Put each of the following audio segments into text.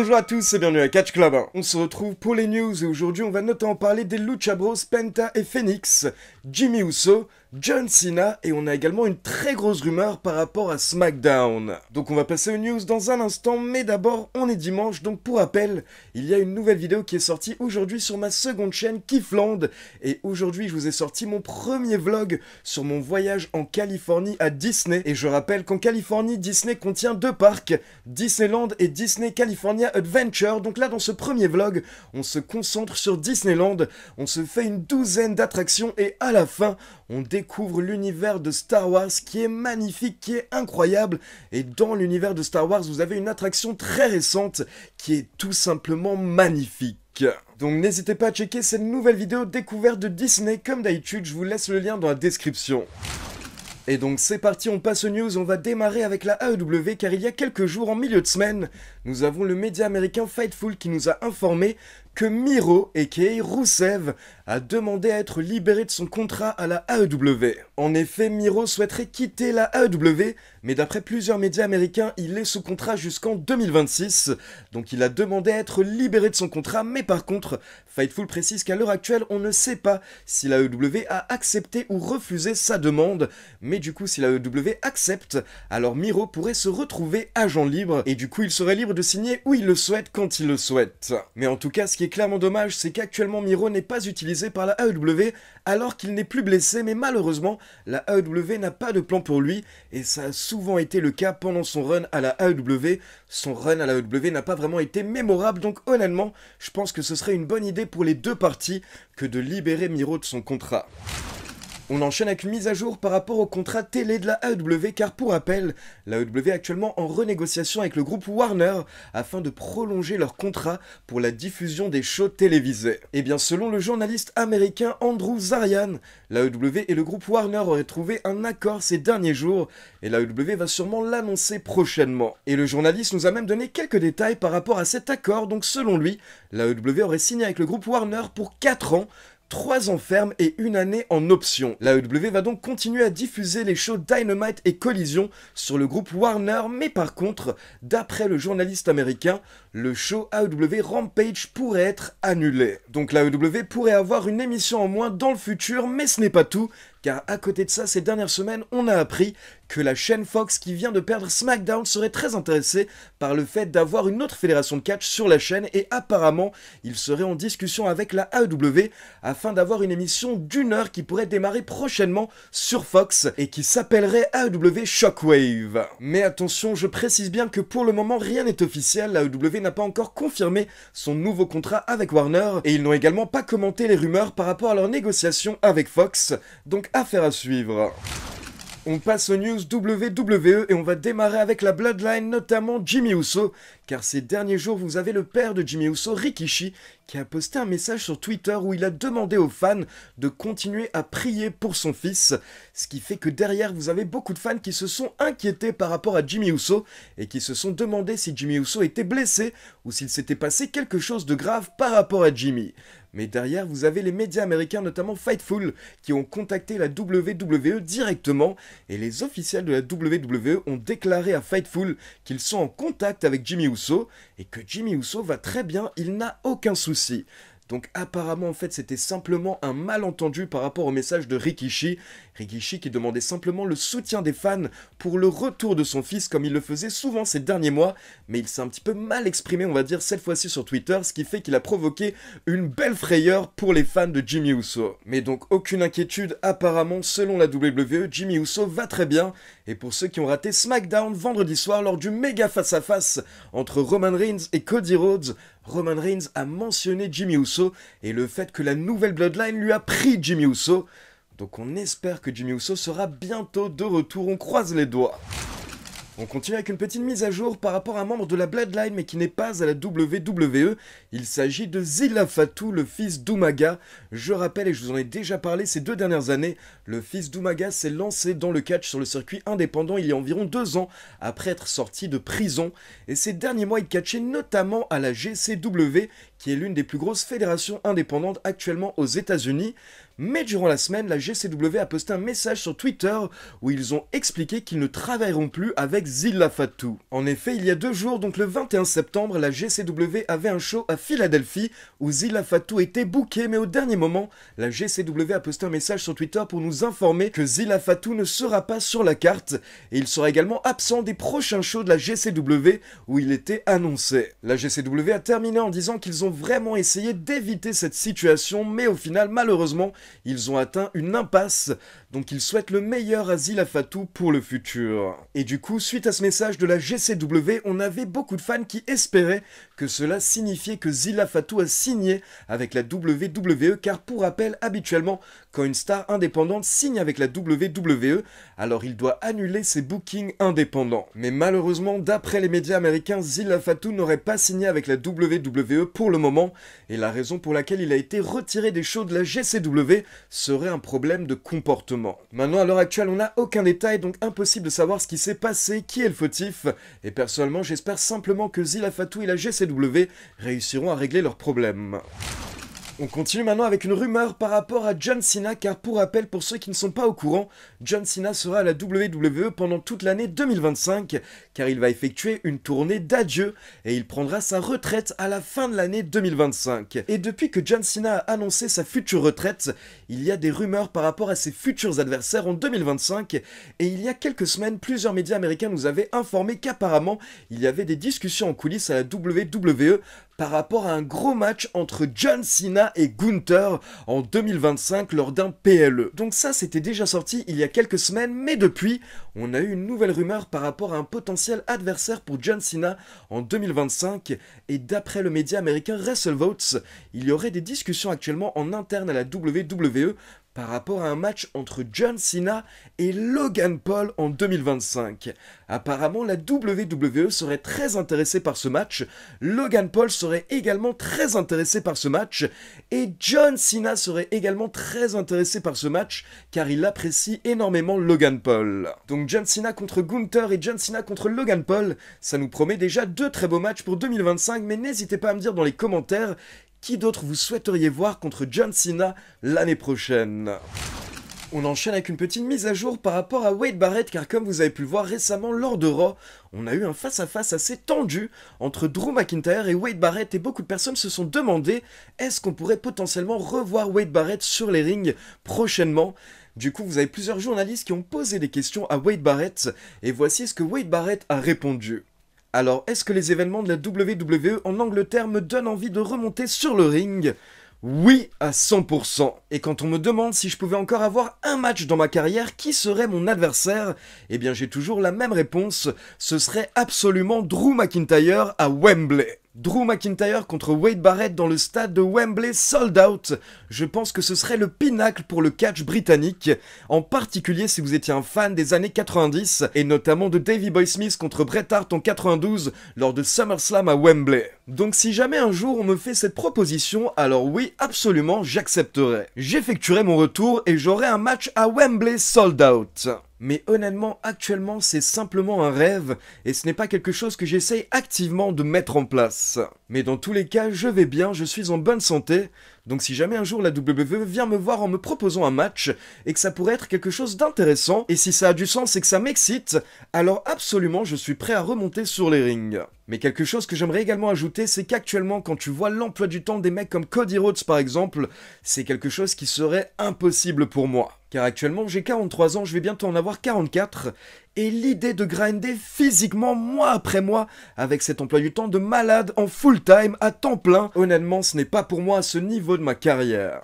Bonjour à tous et bienvenue à Catch Club. On se retrouve pour les news et aujourd'hui on va notamment parler des Lucha Bros, Penta et Phoenix, Jimmy Uso, John Cena et on a également une très grosse rumeur par rapport à SmackDown. Donc on va passer aux news dans un instant, mais d'abord on est dimanche, donc pour rappel, il y a une nouvelle vidéo qui est sortie aujourd'hui sur ma seconde chaîne Kifland, et aujourd'hui je vous ai sorti mon premier vlog sur mon voyage en Californie à Disney, et je rappelle qu'en Californie, Disney contient deux parcs, Disneyland et Disney California Adventure, donc là dans ce premier vlog, on se concentre sur Disneyland, on se fait une douzaine d'attractions et à la fin, on découvre découvre l'univers de Star Wars qui est magnifique, qui est incroyable. Et dans l'univers de Star Wars, vous avez une attraction très récente qui est tout simplement magnifique. Donc n'hésitez pas à checker cette nouvelle vidéo découverte de Disney. Comme d'habitude, je vous laisse le lien dans la description. Et donc c'est parti, on passe aux news, on va démarrer avec la AEW car il y a quelques jours en milieu de semaine, nous avons le média américain Fightful qui nous a informé que Miro, a.k.a. Roussev, a demandé à être libéré de son contrat à la AEW. En effet, Miro souhaiterait quitter la AEW, mais d'après plusieurs médias américains, il est sous contrat jusqu'en 2026, donc il a demandé à être libéré de son contrat, mais par contre, Fightful précise qu'à l'heure actuelle, on ne sait pas si la AEW a accepté ou refusé sa demande, mais du coup, si la AEW accepte, alors Miro pourrait se retrouver agent libre, et du coup, il serait libre de signer où il le souhaite, quand il le souhaite. Mais en tout cas, ce qui et clairement dommage, c'est qu'actuellement Miro n'est pas utilisé par la AEW alors qu'il n'est plus blessé, mais malheureusement, la AEW n'a pas de plan pour lui et ça a souvent été le cas pendant son run à la AEW. Son run à la AEW n'a pas vraiment été mémorable, donc honnêtement, je pense que ce serait une bonne idée pour les deux parties que de libérer Miro de son contrat. On enchaîne avec une mise à jour par rapport au contrat télé de la AEW car pour rappel, la AEW est actuellement en renégociation avec le groupe Warner afin de prolonger leur contrat pour la diffusion des shows télévisés. Et eh bien selon le journaliste américain Andrew Zarian, la AEW et le groupe Warner auraient trouvé un accord ces derniers jours et la AEW va sûrement l'annoncer prochainement. Et le journaliste nous a même donné quelques détails par rapport à cet accord donc selon lui, la AEW aurait signé avec le groupe Warner pour 4 ans 3 ans ferme et une année en option. La L'AEW va donc continuer à diffuser les shows Dynamite et Collision sur le groupe Warner, mais par contre, d'après le journaliste américain, le show AEW Rampage pourrait être annulé. Donc l'AEW pourrait avoir une émission en moins dans le futur, mais ce n'est pas tout, car à côté de ça, ces dernières semaines, on a appris que la chaîne Fox qui vient de perdre SmackDown serait très intéressée par le fait d'avoir une autre fédération de catch sur la chaîne et apparemment, ils seraient en discussion avec la AEW afin d'avoir une émission d'une heure qui pourrait démarrer prochainement sur Fox et qui s'appellerait AEW Shockwave. Mais attention, je précise bien que pour le moment, rien n'est officiel, n'a pas encore confirmé son nouveau contrat avec Warner, et ils n'ont également pas commenté les rumeurs par rapport à leurs négociations avec Fox, donc affaire à suivre. On passe aux news WWE et on va démarrer avec la Bloodline, notamment Jimmy Uso, car ces derniers jours vous avez le père de Jimmy Uso, Rikishi, qui a posté un message sur Twitter où il a demandé aux fans de continuer à prier pour son fils, ce qui fait que derrière vous avez beaucoup de fans qui se sont inquiétés par rapport à Jimmy Uso et qui se sont demandé si Jimmy Uso était blessé ou s'il s'était passé quelque chose de grave par rapport à Jimmy. Mais derrière, vous avez les médias américains, notamment Fightful, qui ont contacté la WWE directement, et les officiels de la WWE ont déclaré à Fightful qu'ils sont en contact avec Jimmy Uso, et que Jimmy Uso va très bien, il n'a aucun souci. Donc apparemment en fait c'était simplement un malentendu par rapport au message de Rikishi Rikishi qui demandait simplement le soutien des fans pour le retour de son fils comme il le faisait souvent ces derniers mois, mais il s'est un petit peu mal exprimé on va dire cette fois-ci sur Twitter, ce qui fait qu'il a provoqué une belle frayeur pour les fans de Jimmy Uso. Mais donc aucune inquiétude apparemment selon la WWE, Jimmy Uso va très bien, et pour ceux qui ont raté SmackDown vendredi soir lors du méga face-à-face entre Roman Reigns et Cody Rhodes, Roman Reigns a mentionné Jimmy Uso et le fait que la nouvelle Bloodline lui a pris Jimmy Uso, donc on espère que Jimmy Uso sera bientôt de retour, on croise les doigts. On continue avec une petite mise à jour par rapport à un membre de la Bloodline mais qui n'est pas à la WWE. Il s'agit de Zilla Fatou, le fils d'Umaga. Je rappelle, et je vous en ai déjà parlé ces deux dernières années, le fils d'Umaga s'est lancé dans le catch sur le circuit indépendant il y a environ deux ans, après être sorti de prison. Et ces derniers mois, il catchait notamment à la GCW qui est l'une des plus grosses fédérations indépendantes actuellement aux États-Unis. Mais durant la semaine, la GCW a posté un message sur Twitter où ils ont expliqué qu'ils ne travailleront plus avec Zilla Fatou. En effet, il y a deux jours, donc le 21 septembre, la GCW avait un show à Philadelphie où Zilla Fatou était booké. mais au dernier moment, la GCW a posté un message sur Twitter pour nous informer que Zilla Fatou ne sera pas sur la carte et il sera également absent des prochains shows de la GCW où il était annoncé. La GCW a terminé en disant qu'ils ont vraiment essayé d'éviter cette situation, mais au final, malheureusement, ils ont atteint une impasse. Donc ils souhaitent le meilleur à à Fatou pour le futur. Et du coup, suite à ce message de la GCW, on avait beaucoup de fans qui espéraient que cela signifiait que Zila Fatou a signé avec la WWE, car pour rappel, habituellement, quand une star indépendante signe avec la WWE, alors il doit annuler ses bookings indépendants. Mais malheureusement, d'après les médias américains, Zila Fatou n'aurait pas signé avec la WWE pour le moment, et la raison pour laquelle il a été retiré des shows de la GCW serait un problème de comportement. Maintenant, à l'heure actuelle, on n'a aucun détail, donc impossible de savoir ce qui s'est passé, qui est le fautif, et personnellement, j'espère simplement que Zilafatou et la GCW réussiront à régler leurs problèmes. On continue maintenant avec une rumeur par rapport à John Cena, car pour rappel, pour ceux qui ne sont pas au courant, John Cena sera à la WWE pendant toute l'année 2025, car il va effectuer une tournée d'adieu, et il prendra sa retraite à la fin de l'année 2025. Et depuis que John Cena a annoncé sa future retraite, il y a des rumeurs par rapport à ses futurs adversaires en 2025, et il y a quelques semaines, plusieurs médias américains nous avaient informé qu'apparemment, il y avait des discussions en coulisses à la WWE par rapport à un gros match entre John Cena et Gunther en 2025 lors d'un PLE. Donc ça, c'était déjà sorti il y a quelques semaines, mais depuis, on a eu une nouvelle rumeur par rapport à un potentiel adversaire pour John Cena en 2025, et d'après le média américain WrestleVotes, il y aurait des discussions actuellement en interne à la WWE par rapport à un match entre John Cena et Logan Paul en 2025. Apparemment, la WWE serait très intéressée par ce match, Logan Paul serait également très intéressé par ce match, et John Cena serait également très intéressé par ce match, car il apprécie énormément Logan Paul. Donc John Cena contre Gunther et John Cena contre Logan Paul, ça nous promet déjà deux très beaux matchs pour 2025, mais n'hésitez pas à me dire dans les commentaires qui d'autre vous souhaiteriez voir contre John Cena l'année prochaine on enchaîne avec une petite mise à jour par rapport à Wade Barrett car comme vous avez pu le voir récemment lors de Raw, on a eu un face-à-face assez tendu entre Drew McIntyre et Wade Barrett et beaucoup de personnes se sont demandé est-ce qu'on pourrait potentiellement revoir Wade Barrett sur les rings prochainement du coup, vous avez plusieurs journalistes qui ont posé des questions à Wade Barrett, et voici ce que Wade Barrett a répondu. Alors, est-ce que les événements de la WWE en Angleterre me donnent envie de remonter sur le ring oui, à 100%. Et quand on me demande si je pouvais encore avoir un match dans ma carrière, qui serait mon adversaire Eh bien j'ai toujours la même réponse, ce serait absolument Drew McIntyre à Wembley. Drew McIntyre contre Wade Barrett dans le stade de Wembley sold out. Je pense que ce serait le pinacle pour le catch britannique, en particulier si vous étiez un fan des années 90 et notamment de Davey Boy Smith contre Bret Hart en 92 lors de SummerSlam à Wembley. Donc si jamais un jour on me fait cette proposition, alors oui, absolument, j'accepterai. J'effectuerai mon retour et j'aurai un match à Wembley sold out mais honnêtement, actuellement, c'est simplement un rêve, et ce n'est pas quelque chose que j'essaye activement de mettre en place. Mais dans tous les cas, je vais bien, je suis en bonne santé, donc si jamais un jour la WWE vient me voir en me proposant un match, et que ça pourrait être quelque chose d'intéressant, et si ça a du sens et que ça m'excite, alors absolument je suis prêt à remonter sur les rings. Mais quelque chose que j'aimerais également ajouter, c'est qu'actuellement, quand tu vois l'emploi du temps des mecs comme Cody Rhodes par exemple, c'est quelque chose qui serait impossible pour moi. Car actuellement, j'ai 43 ans, je vais bientôt en avoir 44, et l'idée de grinder physiquement mois après mois avec cet emploi du temps de malade en full time à temps plein, honnêtement ce n'est pas pour moi à ce niveau de ma carrière.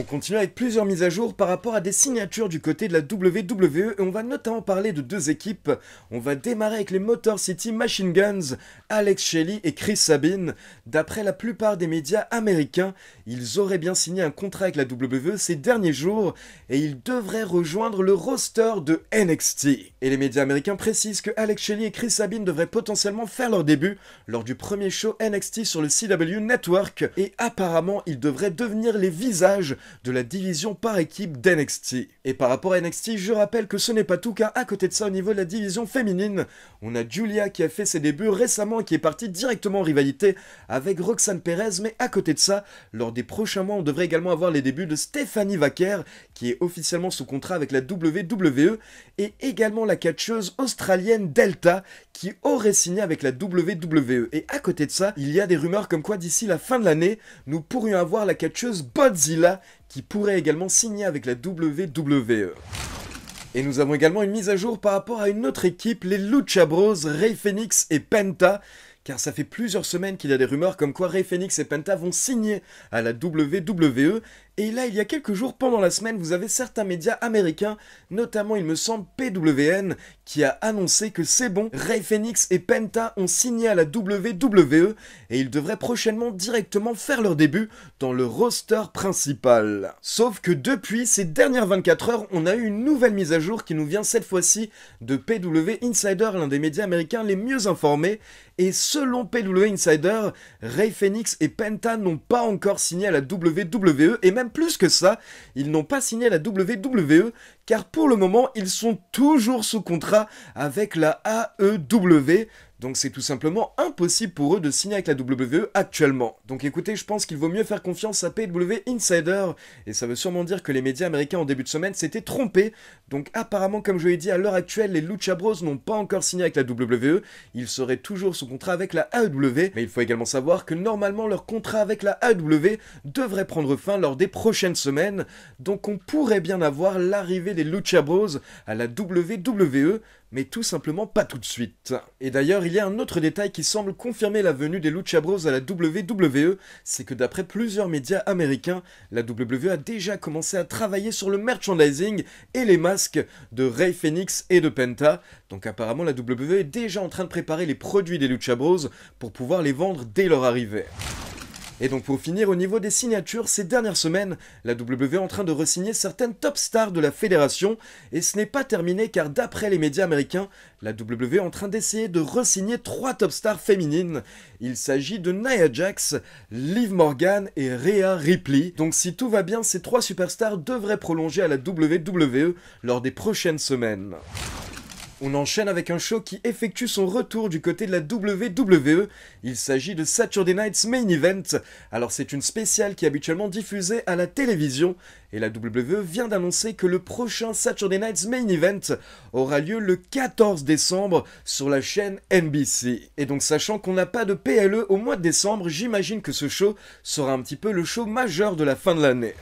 On continue avec plusieurs mises à jour par rapport à des signatures du côté de la WWE et on va notamment parler de deux équipes. On va démarrer avec les Motor City Machine Guns, Alex Shelley et Chris Sabine. D'après la plupart des médias américains, ils auraient bien signé un contrat avec la WWE ces derniers jours et ils devraient rejoindre le roster de NXT. Et les médias américains précisent que Alex Shelley et Chris Sabine devraient potentiellement faire leur début lors du premier show NXT sur le CW Network et apparemment ils devraient devenir les visages de la division par équipe d'NXT. Et par rapport à NXT, je rappelle que ce n'est pas tout car à côté de ça, au niveau de la division féminine, on a Julia qui a fait ses débuts récemment et qui est partie directement en rivalité avec Roxane Perez, mais à côté de ça, lors des prochains mois, on devrait également avoir les débuts de Stéphanie Wacker, qui est officiellement sous contrat avec la WWE, et également la catcheuse australienne Delta, qui aurait signé avec la WWE. Et à côté de ça, il y a des rumeurs comme quoi d'ici la fin de l'année, nous pourrions avoir la catcheuse Godzilla, qui pourrait également signer avec la WWE. Et nous avons également une mise à jour par rapport à une autre équipe, les Lucha Bros, Ray Phoenix et Penta, car ça fait plusieurs semaines qu'il y a des rumeurs comme quoi Ray Phoenix et Penta vont signer à la WWE, et là il y a quelques jours pendant la semaine vous avez certains médias américains, notamment il me semble PWN, qui a annoncé que c'est bon, Ray Phoenix et Penta ont signé à la WWE, et ils devraient prochainement directement faire leur début dans le roster principal. Sauf que depuis ces dernières 24 heures, on a eu une nouvelle mise à jour qui nous vient cette fois-ci de PW Insider, l'un des médias américains les mieux informés, et ce selon PW Insider, Ray Phoenix et Penta n'ont pas encore signé à la WWE et même plus que ça, ils n'ont pas signé à la WWE car pour le moment ils sont toujours sous contrat avec la AEW. Donc c'est tout simplement impossible pour eux de signer avec la WWE actuellement. Donc écoutez, je pense qu'il vaut mieux faire confiance à PW Insider, et ça veut sûrement dire que les médias américains en début de semaine s'étaient trompés. Donc apparemment, comme je l'ai dit, à l'heure actuelle, les Lucha Bros n'ont pas encore signé avec la WWE, ils seraient toujours sous contrat avec la AEW, mais il faut également savoir que normalement leur contrat avec la AEW devrait prendre fin lors des prochaines semaines, donc on pourrait bien avoir l'arrivée des Lucha Bros à la WWE, mais tout simplement pas tout de suite. Et d'ailleurs, il y a un autre détail qui semble confirmer la venue des Lucha Bros à la WWE, c'est que d'après plusieurs médias américains, la WWE a déjà commencé à travailler sur le merchandising et les masques de Ray Phoenix et de Penta, donc apparemment la WWE est déjà en train de préparer les produits des Lucha Bros pour pouvoir les vendre dès leur arrivée. Et donc pour finir, au niveau des signatures, ces dernières semaines, la WWE est en train de resigner certaines top stars de la fédération, et ce n'est pas terminé car d'après les médias américains, la WWE est en train d'essayer de resigner trois top stars féminines. Il s'agit de Nia Jax, Liv Morgan et Rhea Ripley. Donc si tout va bien, ces trois superstars devraient prolonger à la WWE lors des prochaines semaines. On enchaîne avec un show qui effectue son retour du côté de la WWE. Il s'agit de Saturday Night's Main Event. Alors c'est une spéciale qui est habituellement diffusée à la télévision et la WWE vient d'annoncer que le prochain Saturday Night's Main Event aura lieu le 14 décembre sur la chaîne NBC. Et donc sachant qu'on n'a pas de PLE au mois de décembre, j'imagine que ce show sera un petit peu le show majeur de la fin de l'année.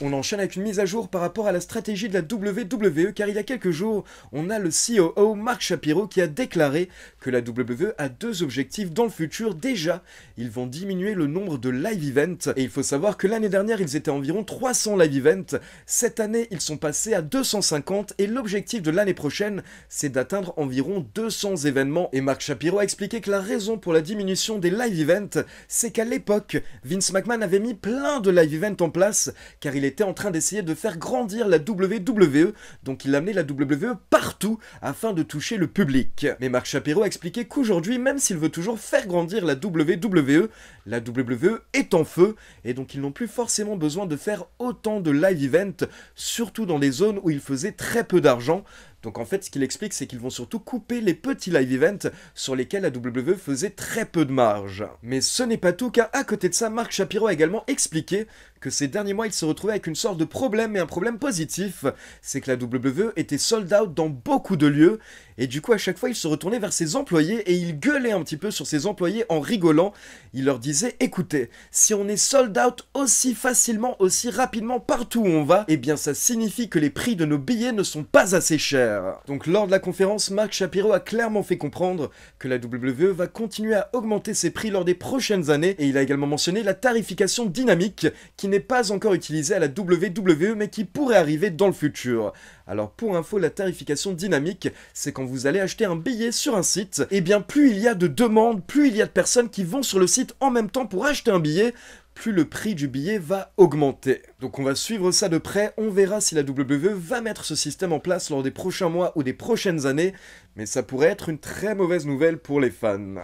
On enchaîne avec une mise à jour par rapport à la stratégie de la WWE car il y a quelques jours, on a le COO Mark Shapiro qui a déclaré que la WWE a deux objectifs dans le futur déjà. Ils vont diminuer le nombre de live events et il faut savoir que l'année dernière, ils étaient environ 300 live events. Cette année, ils sont passés à 250 et l'objectif de l'année prochaine, c'est d'atteindre environ 200 événements et Mark Shapiro a expliqué que la raison pour la diminution des live events, c'est qu'à l'époque, Vince McMahon avait mis plein de live events en place car il est était en train d'essayer de faire grandir la WWE, donc il amenait la WWE partout afin de toucher le public. Mais Marc Shapiro a expliqué qu'aujourd'hui, même s'il veut toujours faire grandir la WWE, la WWE est en feu, et donc ils n'ont plus forcément besoin de faire autant de live events, surtout dans des zones où ils faisaient très peu d'argent, donc en fait, ce qu'il explique, c'est qu'ils vont surtout couper les petits live events sur lesquels la WWE faisait très peu de marge. Mais ce n'est pas tout, car à côté de ça, Marc Shapiro a également expliqué que ces derniers mois, il se retrouvait avec une sorte de problème, et un problème positif. C'est que la WWE était sold out dans beaucoup de lieux, et du coup, à chaque fois, il se retournait vers ses employés et il gueulait un petit peu sur ses employés en rigolant. Il leur disait Écoutez, si on est sold out aussi facilement, aussi rapidement partout où on va, eh bien, ça signifie que les prix de nos billets ne sont pas assez chers. Donc, lors de la conférence, Marc Shapiro a clairement fait comprendre que la WWE va continuer à augmenter ses prix lors des prochaines années, et il a également mentionné la tarification dynamique qui n'est pas encore utilisé à la WWE mais qui pourrait arriver dans le futur. Alors pour info, la tarification dynamique, c'est quand vous allez acheter un billet sur un site, et eh bien plus il y a de demandes, plus il y a de personnes qui vont sur le site en même temps pour acheter un billet, plus le prix du billet va augmenter. Donc on va suivre ça de près, on verra si la WWE va mettre ce système en place lors des prochains mois ou des prochaines années, mais ça pourrait être une très mauvaise nouvelle pour les fans.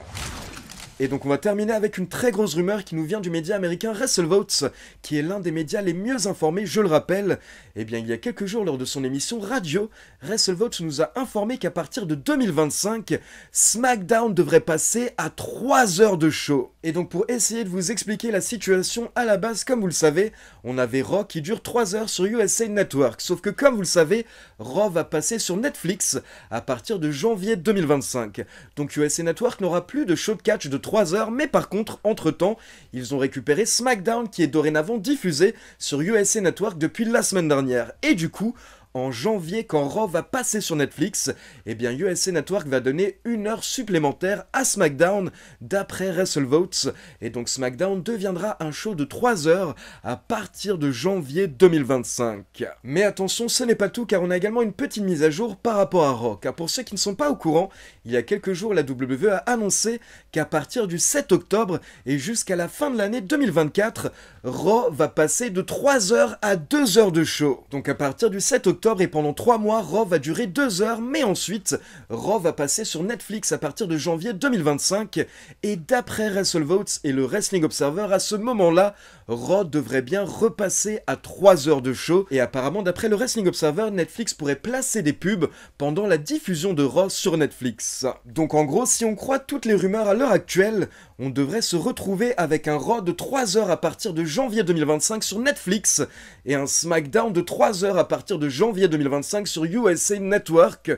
Et donc on va terminer avec une très grosse rumeur qui nous vient du média américain WrestleVotes, qui est l'un des médias les mieux informés, je le rappelle. Eh bien il y a quelques jours lors de son émission radio, WrestleVotes nous a informé qu'à partir de 2025, SmackDown devrait passer à 3 heures de show. Et donc pour essayer de vous expliquer la situation à la base, comme vous le savez, on avait Raw qui dure 3 heures sur USA Network. Sauf que comme vous le savez, Raw va passer sur Netflix à partir de janvier 2025. Donc USA Network n'aura plus de show de catch de 3 heures, mais par contre, entre-temps, ils ont récupéré SmackDown qui est dorénavant diffusé sur USA Network depuis la semaine dernière. Et du coup, en janvier quand Raw va passer sur Netflix, eh bien USA Network va donner une heure supplémentaire à SmackDown d'après WrestleVotes. Et donc SmackDown deviendra un show de 3 heures à partir de janvier 2025. Mais attention, ce n'est pas tout car on a également une petite mise à jour par rapport à Raw. Car pour ceux qui ne sont pas au courant, il y a quelques jours la WWE a annoncé qu'à partir du 7 octobre et jusqu'à la fin de l'année 2024, Raw va passer de 3 heures à 2 heures de show. Donc à partir du 7 octobre, et pendant 3 mois, Raw va durer 2 heures, mais ensuite, Raw va passer sur Netflix à partir de janvier 2025. Et d'après WrestleVotes et le Wrestling Observer, à ce moment-là, Raw devrait bien repasser à 3 heures de show et apparemment d'après le Wrestling Observer, Netflix pourrait placer des pubs pendant la diffusion de Raw sur Netflix. Donc en gros, si on croit toutes les rumeurs à l'heure actuelle, on devrait se retrouver avec un Raw de 3 heures à partir de janvier 2025 sur Netflix et un SmackDown de 3 heures à partir de janvier 2025 sur USA Network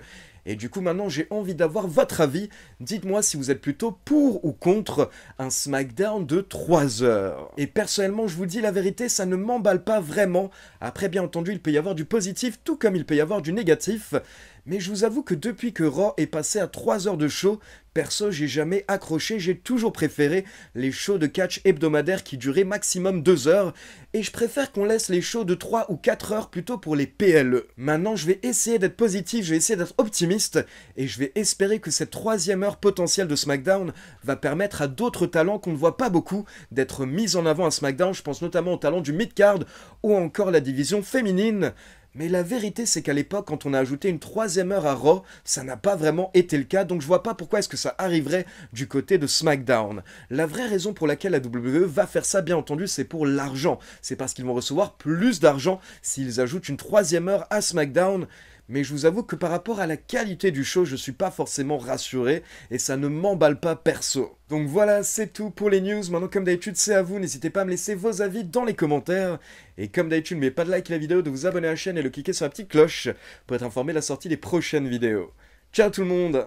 et du coup, maintenant, j'ai envie d'avoir votre avis. Dites-moi si vous êtes plutôt pour ou contre un SmackDown de 3 heures. Et personnellement, je vous dis la vérité, ça ne m'emballe pas vraiment. Après, bien entendu, il peut y avoir du positif, tout comme il peut y avoir du négatif mais je vous avoue que depuis que Raw est passé à 3 heures de show, perso j'ai jamais accroché, j'ai toujours préféré les shows de catch hebdomadaires qui duraient maximum 2 heures, et je préfère qu'on laisse les shows de 3 ou 4 heures plutôt pour les PLE. Maintenant je vais essayer d'être positif, je vais essayer d'être optimiste, et je vais espérer que cette troisième heure potentielle de SmackDown va permettre à d'autres talents qu'on ne voit pas beaucoup d'être mis en avant à SmackDown, je pense notamment aux talents du mid-card ou encore la division féminine. Mais la vérité, c'est qu'à l'époque, quand on a ajouté une troisième heure à Raw, ça n'a pas vraiment été le cas, donc je vois pas pourquoi est-ce que ça arriverait du côté de SmackDown. La vraie raison pour laquelle la WWE va faire ça, bien entendu, c'est pour l'argent. C'est parce qu'ils vont recevoir plus d'argent s'ils ajoutent une troisième heure à SmackDown mais je vous avoue que par rapport à la qualité du show, je ne suis pas forcément rassuré et ça ne m'emballe pas perso. Donc voilà, c'est tout pour les news. Maintenant, comme d'habitude, c'est à vous. N'hésitez pas à me laisser vos avis dans les commentaires. Et comme d'habitude, mettez pas de like la vidéo, de vous abonner à la chaîne et de cliquer sur la petite cloche pour être informé de la sortie des prochaines vidéos. Ciao tout le monde